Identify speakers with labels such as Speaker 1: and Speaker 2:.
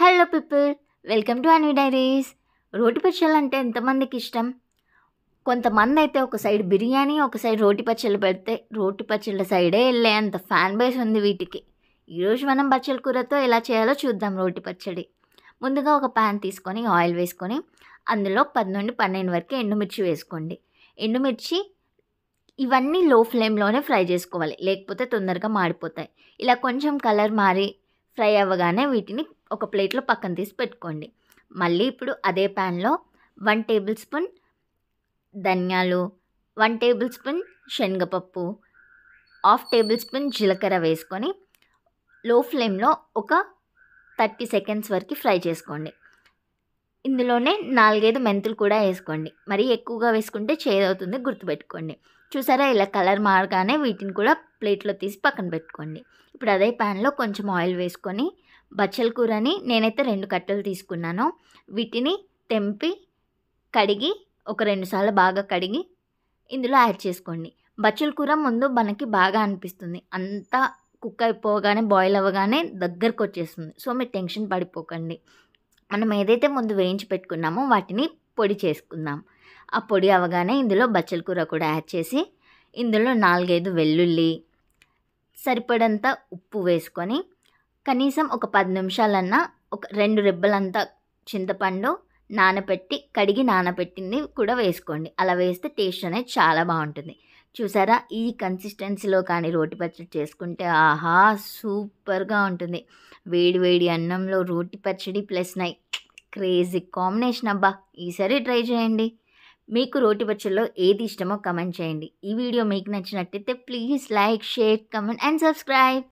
Speaker 1: hello people welcome to Anvi diaries రోటి పచ్చళ్ళు అంటే ఎంతమందికి ఇష్టం కొంతమంది అయితే ఒక సైడ్ బిర్యానీ ఒక సైడ్ రోటి పచ్చళ్ళు పెడితే రోటి పచ్చళ్ళ సైడే వెళ్ళే అంత ఫ్యాన్ బేస్ ఉంది వీటికి ఈరోజు మనం పచ్చళ్ళ కూరతో ఎలా చేయాలో చూద్దాం రోటి పచ్చడి ముందుగా ఒక ప్యాన్ తీసుకొని ఆయిల్ వేసుకొని అందులో పది నుండి పన్నెండు వరకు ఎండుమిర్చి వేసుకోండి ఎండుమిర్చి ఇవన్నీ లో ఫ్లేమ్లోనే ఫ్రై చేసుకోవాలి లేకపోతే తొందరగా మాడిపోతాయి ఇలా కొంచెం కలర్ మారి ఫ్రై అవ్వగానే వీటిని ఒక ప్లేట్లో పక్కన తీసి పెట్టుకోండి మళ్ళీ ఇప్పుడు అదే ప్యాన్లో వన్ టేబుల్ స్పూన్ ధనియాలు వన్ టేబుల్ స్పూన్ శనగపప్పు హాఫ్ టేబుల్ స్పూన్ జీలకర్ర వేసుకొని లో ఫ్లేమ్లో ఒక థర్టీ సెకండ్స్ వరకు ఫ్రై చేసుకోండి ఇందులోనే నాలుగైదు మెంతులు కూడా వేసుకోండి మరి ఎక్కువగా వేసుకుంటే చేదవుతుంది గుర్తుపెట్టుకోండి చూసారా ఇలా కలర్ మారగానే వీటిని కూడా ప్లేట్లో తీసి పక్కన పెట్టుకోండి ఇప్పుడు అదే ప్యాన్లో కొంచెం ఆయిల్ వేసుకొని బచ్చల కూరని నేనైతే రెండు కట్టెలు తీసుకున్నాను వీటిని తెంపి కడిగి ఒక రెండుసార్లు బాగా కడిగి ఇందులో యాడ్ చేసుకోండి బచ్చల కూర ముందు మనకి బాగా అనిపిస్తుంది అంతా కుక్ అయిపోగానే బాయిల్ అవ్వగానే దగ్గరకు వచ్చేస్తుంది సో మీరు టెన్షన్ పడిపోకండి మనం ఏదైతే ముందు వేయించి పెట్టుకున్నామో వాటిని పొడి చేసుకుందాం ఆ పొడి అవగానే ఇందులో బచ్చల కూర కూడా యాడ్ చేసి ఇందులో నాలుగైదు వెల్లుల్లి సరిపడంత ఉప్పు వేసుకొని కనీసం ఒక పది నిమిషాలన్నా ఒక రెండు రెబ్బలంతా చింతపండు నానబెట్టి కడిగి నానబెట్టింది కూడా వేసుకోండి అలా వేస్తే టేస్ట్ అనేది చాలా బాగుంటుంది చూసారా ఈ కన్సిస్టెన్సీలో కానీ రోటి పచ్చడి చేసుకుంటే ఆహా సూపర్గా ఉంటుంది వేడి వేడి అన్నంలో రోటి పచ్చడి ప్లస్ నై క్రేజీ కాంబినేషన్ అబ్బా ఈసారి ట్రై చేయండి మీకు రోటి పచ్చడిలో ఏది ఇష్టమో కమెంట్ చేయండి ఈ వీడియో మీకు నచ్చినట్టయితే please like share comment and subscribe